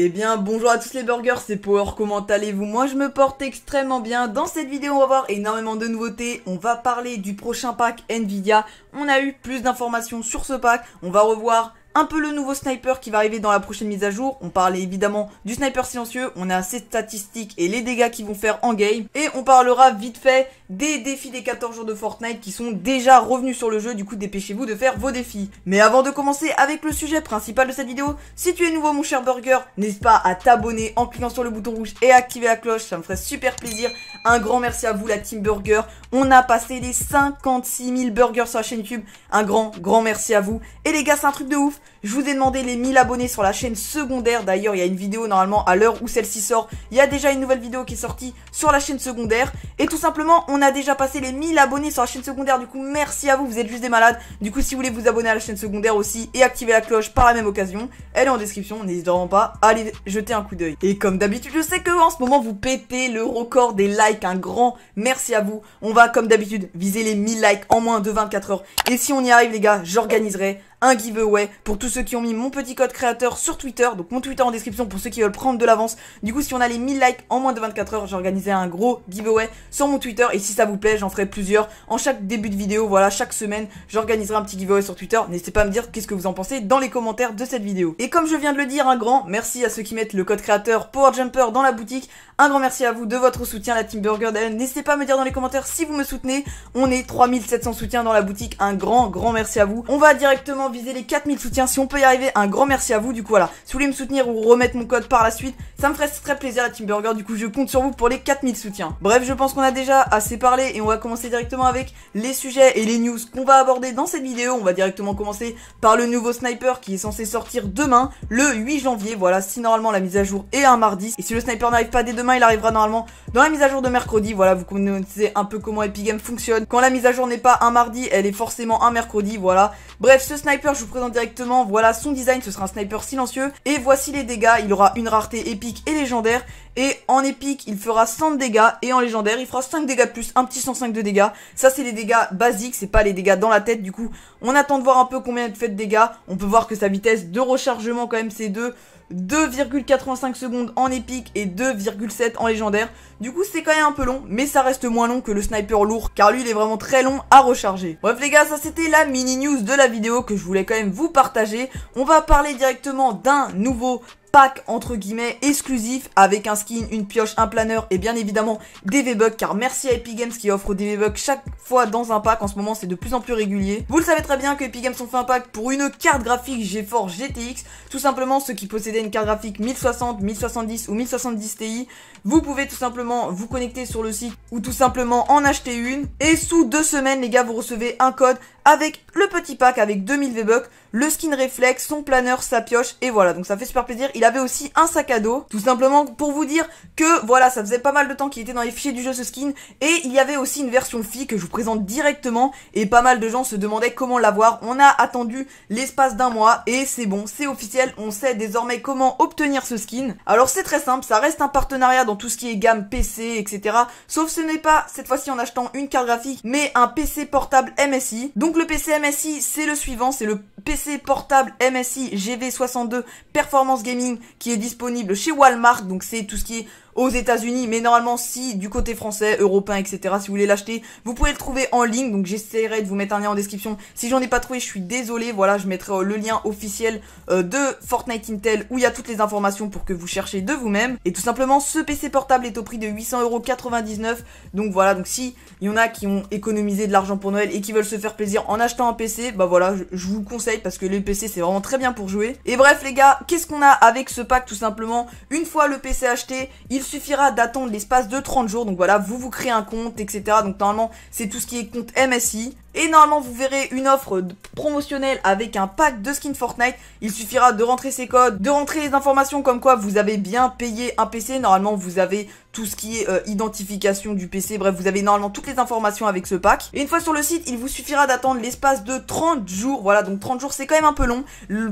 Eh bien, bonjour à tous les burgers, c'est Power, comment allez-vous Moi, je me porte extrêmement bien. Dans cette vidéo, on va voir énormément de nouveautés. On va parler du prochain pack Nvidia. On a eu plus d'informations sur ce pack. On va revoir un peu le nouveau sniper qui va arriver dans la prochaine mise à jour. On parlait évidemment du sniper silencieux, on a ses statistiques et les dégâts qu'ils vont faire en game. Et on parlera vite fait des défis des 14 jours de Fortnite qui sont déjà revenus sur le jeu, du coup dépêchez-vous de faire vos défis. Mais avant de commencer avec le sujet principal de cette vidéo, si tu es nouveau mon cher burger, n'hésite pas à t'abonner en cliquant sur le bouton rouge et activer la cloche, ça me ferait super plaisir. Un grand merci à vous la team burger, on a passé les 56 000 burgers sur la chaîne YouTube, un grand grand merci à vous. Et les gars c'est un truc de ouf je vous ai demandé les 1000 abonnés sur la chaîne secondaire. D'ailleurs, il y a une vidéo normalement à l'heure où celle-ci sort. Il y a déjà une nouvelle vidéo qui est sortie sur la chaîne secondaire. Et tout simplement, on a déjà passé les 1000 abonnés sur la chaîne secondaire. Du coup, merci à vous. Vous êtes juste des malades. Du coup, si vous voulez vous abonner à la chaîne secondaire aussi et activer la cloche par la même occasion, elle est en description. N'hésitez pas à aller jeter un coup d'œil. Et comme d'habitude, je sais que en ce moment, vous pétez le record des likes. Un grand merci à vous. On va, comme d'habitude, viser les 1000 likes en moins de 24 heures. Et si on y arrive, les gars, j'organiserai un giveaway pour tous ceux qui ont mis mon petit code créateur sur Twitter. Donc mon Twitter en description pour ceux qui veulent prendre de l'avance. Du coup, si on a les 1000 likes en moins de 24 heures, j'organiserai un gros giveaway sur mon Twitter. Et si ça vous plaît, j'en ferai plusieurs en chaque début de vidéo. Voilà, chaque semaine, j'organiserai un petit giveaway sur Twitter. N'hésitez pas à me dire qu'est-ce que vous en pensez dans les commentaires de cette vidéo. Et comme je viens de le dire, un grand merci à ceux qui mettent le code créateur Power Jumper dans la boutique. Un grand merci à vous de votre soutien, la Team Burger N'hésitez pas à me dire dans les commentaires si vous me soutenez. On est 3700 soutiens dans la boutique. Un grand, grand merci à vous. On va directement viser les 4000 soutiens. Si on peut y arriver, un grand merci à vous. Du coup, voilà. Si vous voulez me soutenir ou remettre mon code par la suite, ça me ferait très plaisir à Team Burger. Du coup, je compte sur vous pour les 4000 soutiens. Bref, je pense qu'on a déjà assez parlé et on va commencer directement avec les sujets et les news qu'on va aborder dans cette vidéo. On va directement commencer par le nouveau sniper qui est censé sortir demain, le 8 janvier. Voilà, si normalement la mise à jour est un mardi. Et si le sniper n'arrive pas dès demain, il arrivera normalement dans la mise à jour de mercredi. Voilà, vous connaissez un peu comment Epic Games fonctionne. Quand la mise à jour n'est pas un mardi, elle est forcément un mercredi. Voilà. Bref, ce sniper je vous présente directement, voilà son design, ce sera un sniper silencieux. Et voici les dégâts, il aura une rareté épique et légendaire, et en épique, il fera 100 de dégâts. Et en légendaire, il fera 5 dégâts de plus, un petit 105 de dégâts. Ça, c'est les dégâts basiques, c'est pas les dégâts dans la tête. Du coup, on attend de voir un peu combien il fait de dégâts. On peut voir que sa vitesse de rechargement, quand même, c'est 2. 2,85 secondes en épique et 2,7 en légendaire. Du coup, c'est quand même un peu long, mais ça reste moins long que le sniper lourd, car lui, il est vraiment très long à recharger. Bref, les gars, ça c'était la mini-news de la vidéo que je voulais quand même vous partager. On va parler directement d'un nouveau pack entre guillemets exclusif avec un skin, une pioche, un planeur et bien évidemment des V-Bucks car merci à Epic Games qui offre des V-Bucks chaque fois dans un pack en ce moment c'est de plus en plus régulier. Vous le savez très bien que Epic Games ont fait un pack pour une carte graphique GeForce GTX tout simplement ceux qui possédaient une carte graphique 1060, 1070 ou 1070 Ti vous pouvez tout simplement vous connecter sur le site ou tout simplement en acheter une et sous deux semaines les gars vous recevez un code avec le petit pack avec 2000 V-Bucks, le skin réflexe, son planeur, sa pioche, et voilà, donc ça fait super plaisir. Il avait aussi un sac à dos, tout simplement pour vous dire que voilà, ça faisait pas mal de temps qu'il était dans les fichiers du jeu ce skin, et il y avait aussi une version fille que je vous présente directement, et pas mal de gens se demandaient comment l'avoir. On a attendu l'espace d'un mois, et c'est bon, c'est officiel, on sait désormais comment obtenir ce skin. Alors c'est très simple, ça reste un partenariat dans tout ce qui est gamme PC, etc. Sauf ce n'est pas cette fois-ci en achetant une carte graphique, mais un PC portable MSI. Donc le PC MSI, c'est le suivant, c'est le PC portable MSI GV62 Performance Gaming qui est disponible chez Walmart. Donc c'est tout ce qui est aux États-Unis. Mais normalement, si du côté français, européen, etc., si vous voulez l'acheter, vous pouvez le trouver en ligne. Donc j'essaierai de vous mettre un lien en description. Si j'en ai pas trouvé, je suis désolé. Voilà, je mettrai euh, le lien officiel euh, de Fortnite Intel où il y a toutes les informations pour que vous cherchiez de vous-même. Et tout simplement, ce PC portable est au prix de 800,99€. Donc voilà, donc si il y en a qui ont économisé de l'argent pour Noël et qui veulent se faire plaisir en achetant un PC, bah voilà, je, vous conseille parce que le PC c'est vraiment très bien pour jouer. Et bref les gars, qu'est-ce qu'on a avec ce pack tout simplement Une fois le PC acheté, il suffira d'attendre l'espace de 30 jours. Donc voilà, vous vous créez un compte, etc. Donc normalement, c'est tout ce qui est compte MSI. Et normalement, vous verrez une offre promotionnelle avec un pack de skins Fortnite. Il suffira de rentrer ses codes, de rentrer les informations comme quoi vous avez bien payé un PC. Normalement, vous avez tout ce qui est euh, identification du PC. Bref, vous avez normalement toutes les informations avec ce pack. Et une fois sur le site, il vous suffira d'attendre l'espace de 30 jours. Voilà, donc 30 jours, c'est quand même un peu long.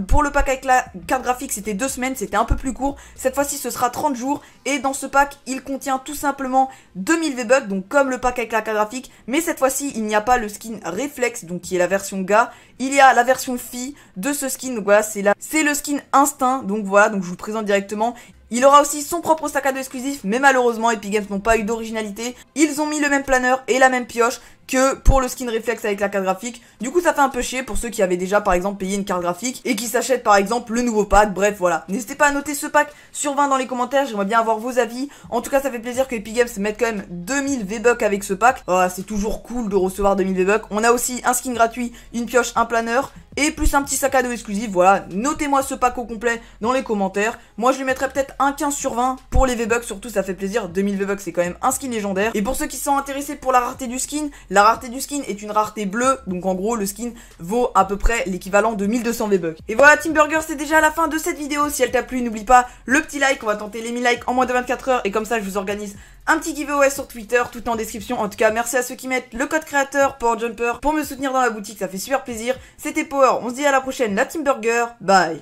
pour le pack avec la carte graphique, c'était deux semaines, c'était un peu plus court. Cette fois-ci, ce sera 30 jours. Et dans ce pack, il contient tout simplement 2000 V-Bucks, donc comme le pack avec la carte graphique, mais cette fois-ci, il n'y a pas le skin Reflex, donc qui est la version gars, il y a la version fille de ce skin, donc voilà, c'est là, c'est le skin Instinct, donc voilà, donc je vous le présente directement. Il aura aussi son propre sac à dos exclusif, mais malheureusement Epic Games n'ont pas eu d'originalité. Ils ont mis le même planeur et la même pioche que pour le skin Reflex avec la carte graphique. Du coup ça fait un peu chier pour ceux qui avaient déjà par exemple payé une carte graphique et qui s'achètent par exemple le nouveau pack, bref voilà. N'hésitez pas à noter ce pack sur 20 dans les commentaires, j'aimerais bien avoir vos avis. En tout cas ça fait plaisir que Epic Games mette quand même 2000 V-Bucks avec ce pack. Voilà, oh, c'est toujours cool de recevoir 2000 V-Bucks. On a aussi un skin gratuit, une pioche, un planeur et plus un petit sac à dos exclusif. Voilà, notez-moi ce pack au complet dans les commentaires. Moi, je lui mettrai peut-être un 15 sur 20 pour les V-Bucks, surtout ça fait plaisir. 2000 V-Bucks, c'est quand même un skin légendaire. Et pour ceux qui sont intéressés pour la rareté du skin, la rareté du skin est une rareté bleue, donc en gros, le skin vaut à peu près l'équivalent de 1200 V-Bucks. Et voilà, Team Burger, c'est déjà la fin de cette vidéo. Si elle t'a plu, n'oublie pas le petit like, on va tenter les 1000 likes en moins de 24 heures, et comme ça, je vous organise un petit giveaway sur Twitter, tout en description. En tout cas, merci à ceux qui mettent le code créateur pour Jumper pour me soutenir dans la boutique, ça fait super plaisir. C'était Power, on se dit à la prochaine, la Team Burger, bye